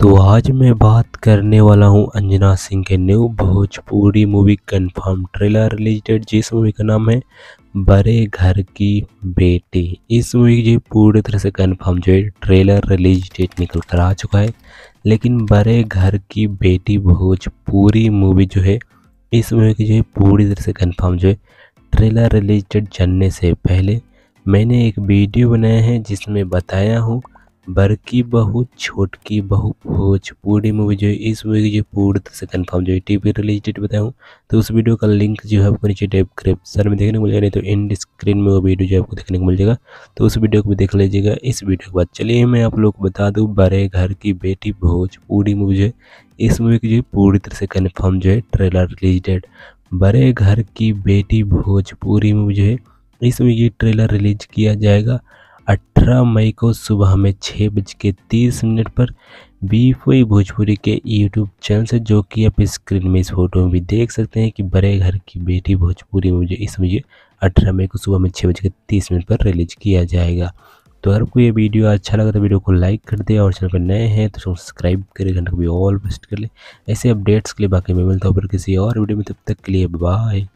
तो आज मैं बात करने वाला हूं अंजना सिंह के new Bhojpuri movie confirm trailer date जिस मूवी का नाम है बड़े घर की बेटी इस मूवी की पूरी तरह से कंफर्म जो है ट्रेलर रिलीज डेट निकल कर आ चुका है लेकिन बड़े घर की बेटी भोजपुरी मूवी जो है इस मूवी की जो है पूरी तरह से कन्फर्म जो है ट्रेलर रिलीज डेट जानने से पहले मैंने एक वीडियो बनाया है जिसमें बताया हूँ बड़की बहू छोटकी बहू भोजपुरी मूवी जो है इस मूवी की जो पूरी तरह से कन्फर्म जो है टी वी रिलीज डेट बताऊँ तो उस वीडियो का लिंक जो है आपको नीचे डिस्क्रिप्शन में देखने को जाएगा नहीं तो एंड स्क्रीन में वो वीडियो जो आपको देखने को मिल जाएगा तो उस वीडियो को भी देख लीजिएगा इस वीडियो के बाद चलिए मैं आप लोग को बता दूँ बड़े घर की बेटी भोजपुरी मूवी जो है इस मूवी की जो पूरी तरह से कन्फर्म जो है ट्रेलर रिलीज डेट बड़े घर की बेटी भोजपुरी मूवी जो है इस मूवी की ट्रेलर रिलीज किया जाएगा 18 मई को सुबह में छः बज के तीस मिनट पर बीफोई भोजपुरी के यूट्यूब चैनल से जो कि आप स्क्रीन में इस फोटो में भी देख सकते हैं कि बड़े घर की बेटी भोजपुरी मुझे इस मुझे अठारह मई को सुबह में छः बज के तीस मिनट पर रिलीज किया जाएगा तो अगर आपको ये वीडियो अच्छा लगा तो वीडियो को लाइक कर दे और चैनल पर नए हैं तो सब्सक्राइब करें घंटा को भी ऑल बेस्ट कर ले ऐसे अपडेट्स के लिए बाकी मैं मिलता हूँ पर किसी और वीडियो में तब तक के लिए बाय